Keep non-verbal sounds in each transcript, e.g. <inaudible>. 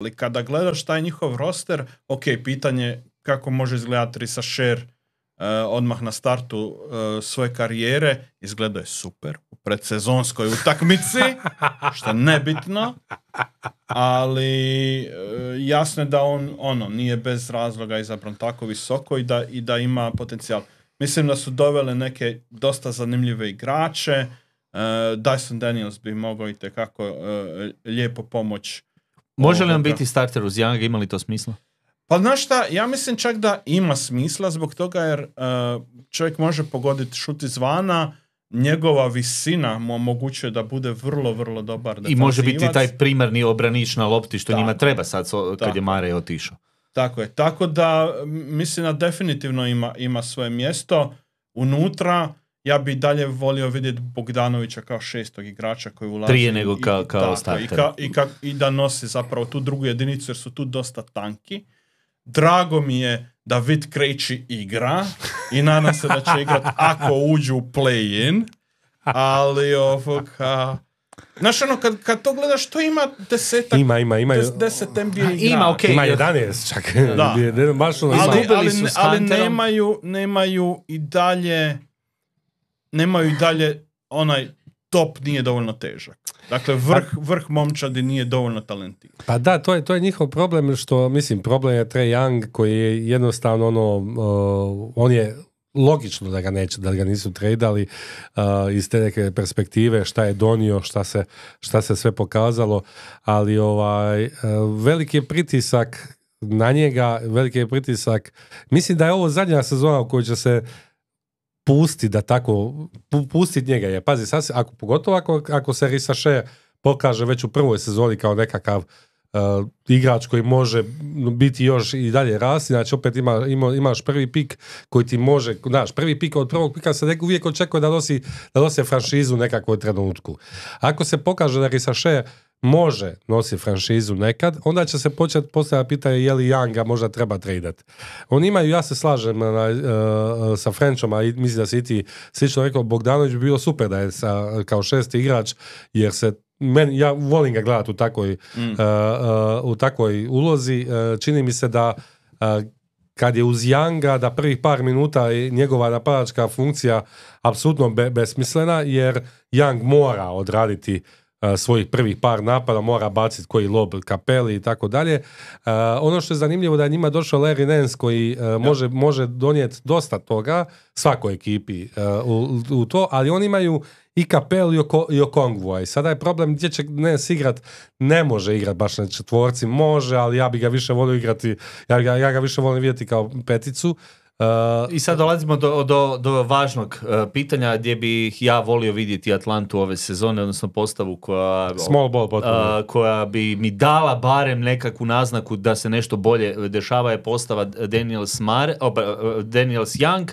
Ali kada gledaš taj njihov roster, ok, pitanje kako može izgledati Risa Uh, odmah na startu eh, svoje karijere, Izgleda je super u predsezonskoj utakmici, <laughs> što je nebitno, ali eh, jasno je da on ono, nije bez razloga izabran tako visoko i da, i da ima potencijal. Mislim da su dovele neke dosta zanimljive igrače, Dyson Daniels bi mogao i tekako lijepo pomoć Može li on biti starter uz Younga, ima li to smisla? Pa znaš šta, ja mislim čak da ima smisla zbog toga jer e, čovjek može pogoditi šut izvana, njegova visina mu omogućuje da bude vrlo, vrlo dobar I može biti taj primarni obranič na lopti što njima treba sad kad je Mare otišao. Tako je, tako da mislim da definitivno ima, ima svoje mjesto unutra ja bi dalje volio vidjeti Bogdanovića kao šestog igrača koji ulazi. Prije nego i, kao i, I da nosi zapravo tu drugu jedinicu jer su tu dosta tanki. Drago mi je da Vid kreći igra i nadam se da će igrati ako uđu u play-in. Ali ovoga... Znaš ono, kad, kad to gledaš, to ima desetak... Ima, ima, ima. Des, deset NBA Ima, Okay. Ima jedanest čak. Da. <laughs> Ono ali, ali, ali nemaju, nemaju i dalje nemaju i dalje onaj top nije dovoljno težak. Dakle, vrh, pa- vrh momčadi nije dovoljno talentiran. Pa da, to je, to je njihov problem što, mislim, problem je Trey Young koji je jednostavno ono, on je logično da ga neće, da ga nisu tradali iz te neke perspektive šta je donio, šta se, šta se sve pokazalo, ali ovaj, e, veliki je pritisak na njega, veliki je pritisak. Mislim da je ovo zadnja sezona u kojoj će se pusti da tako, pu, njega je. Pazi, sad, ako, pogotovo ako, ako se Risaše pokaže već u prvoj sezoni kao nekakav eh, igrač koji može biti još i dalje rasti, znači opet ima, ima, imaš prvi pik koji ti može, znaš, prvi pik od prvog pika se uvijek očekuje da nosi, da nosi franšizu u trenutku. Ako se pokaže da Risaše uh, može nosi franšizu nekad, onda će se početi postavljati pitanje je li Younga možda treba tradat. On imaju, ja se slažem na, e, sa Frenchom, a mislim da si ti slično rekao, Bogdanović bi bilo super da je sa, kao šesti igrač, jer se ja volim ga gledati u takvoj, mm. e, e, u takoj ulozi. čini mi se da kad je uz Janga da prvih par minuta je njegova napadačka funkcija apsolutno besmislena jer Young mora odraditi svojih prvih par napada, mora baciti koji lob kapeli i tako dalje. Ono što je zanimljivo da je njima došao Larry Nance koji može, može donijeti dosta toga svakoj ekipi u, to, ali oni imaju i Kapel i, oko, i sada je problem gdje će Nens igrat, ne može igrat baš na četvorci, može, ali ja bi ga više volio igrati, ja, ja, ja ga više volim vidjeti kao peticu. Uh, I sad dolazimo do, do, do važnog uh, pitanja gdje bih ja volio vidjeti Atlantu ove sezone, odnosno postavu koja, uh, koja bi mi dala barem nekakvu naznaku da se nešto bolje dešava je postava Daniel Smar, uh, Daniels Young,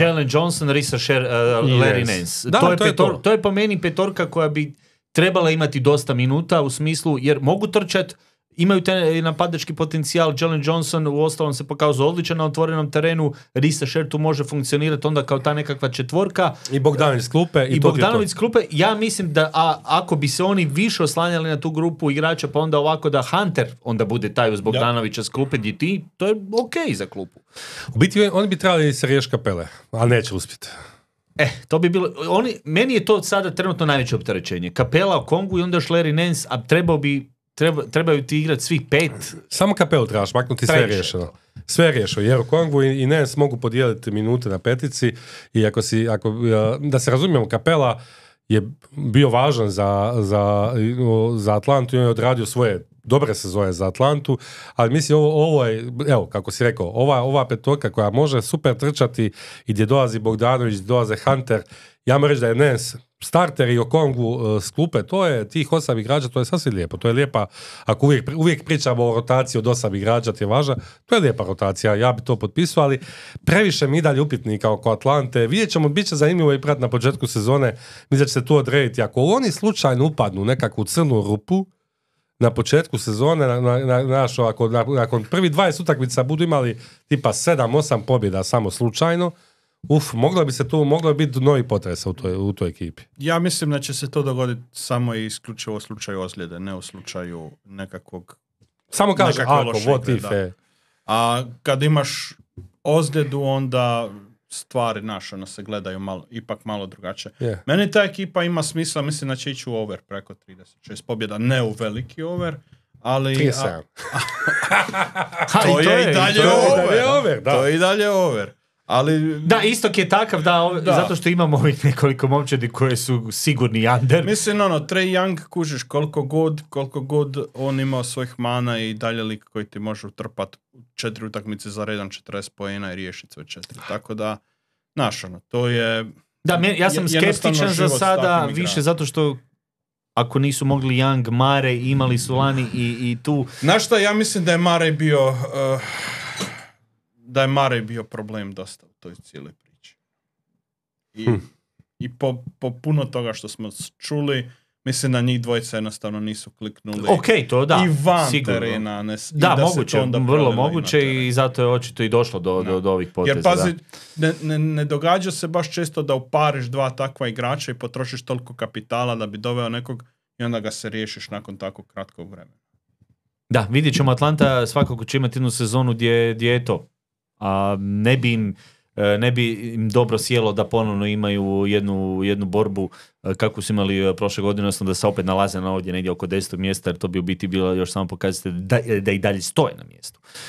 Jalen Johnson, Risa Sher, Larry yes. Nance. Da, to, je to, to. je po meni petorka koja bi trebala imati dosta minuta u smislu jer mogu trčati, Imaju te eh, napadački potencijal, Jalen Johnson u ostalom se pokazao odličan na otvorenom terenu, Risa tu može funkcionirati onda kao ta nekakva četvorka. I Bogdanović klupe. I, I Bogdanović klupe. Ja mislim da a, ako bi se oni više oslanjali na tu grupu igrača, pa onda ovako da Hunter onda bude taj uz Bogdanovića Sklupe s ti, to je ok za klupu. U biti oni bi trebali se kapele, ali neće uspjeti. E, eh, to bi bilo, oni, meni je to sada trenutno najveće opterećenje. Kapela o Kongu i onda Šleri Nens, a trebao bi treba, trebaju ti igrati svih pet. Samo kapelu trebaš maknuti, sve je riješeno. Sve je riješeno. Jer u Kongvu i, i Nens mogu podijeliti minute na petici i ako si, ako, e, da se razumijemo, kapela je bio važan za, za, za Atlantu i on je odradio svoje dobre sezone za Atlantu, ali mislim ovo, je, evo, kako si rekao, ova, ova petorka koja može super trčati i gdje dolazi Bogdanović, gdje dolaze Hunter, ja moram reći da je Nens starter i Okongu e, skupe, to je tih osam igrača, to je sasvim lijepo. To je lijepa, ako uvijek, pričamo o rotaciji od osam igrača, ti je važna, to je lijepa rotacija, ja bi to potpisao, ali previše mi dalje upitnika oko Atlante. Vidjet ćemo, bit će zanimljivo i prat na početku sezone, mi da će se tu odrediti. Ako oni slučajno upadnu nekakvu crnu rupu, na početku sezone, na, ako, nakon prvi 20 utakmica budu imali tipa 7-8 pobjeda samo slučajno, Uf, moglo bi se tu, mogla biti novi potresa u toj, u toj ekipi. Ja mislim da će se to dogoditi samo i isključivo u slučaju ozljede, ne u slučaju nekakvog... Samo kaže ako, what e. A kad imaš ozljedu, onda stvari naše ono se gledaju malo, ipak malo drugačije. Meni ta ekipa ima smisla, mislim da će ići u over preko 36 pobjeda, ne u veliki over, ali... to, je, i dalje over. da. To je i dalje over. Ali, da, Istok je takav, da, zato što imamo ovih nekoliko momčadi koje su sigurni under. Mislim, ono, Trey Young kužiš koliko god, koliko god on imao svojih mana i dalje lik koji ti može utrpat četiri utakmice za redan 40 pojena i riješiti sve četiri. Tako da, znaš, ono, to je... Da, ja sam skeptičan za sada više zato što ako nisu mogli Young, Mare, imali su Lani i, i tu. Znaš ja mislim da je Mare bio eh, da je mare bio problem dosta u toj cijeloj priči. I, hm. i po, po puno toga što smo čuli, mislim da njih dvojica jednostavno nisu kliknuli. Ok, to da. I van sigurno. terena. da, da, moguće, onda vrlo moguće i zato je očito i došlo do, do, ovih poteza. Jer pazi, Ne, ne, ne, događa se baš često da upariš dva takva igrača i potrošiš toliko kapitala da bi doveo nekog i onda ga se riješiš nakon tako kratkog vremena. Da, vidjet ćemo Atlanta svakako će imati jednu sezonu gdje, gdje je to a ne bi im e, ne bi im dobro sjelo da ponovno imaju jednu, jednu borbu e, kako su imali e, prošle godine, odnosno da se opet nalaze na ovdje negdje oko 10. mjesta, jer to bi u biti bilo još samo pokazati da, da i dalje stoje na mjestu.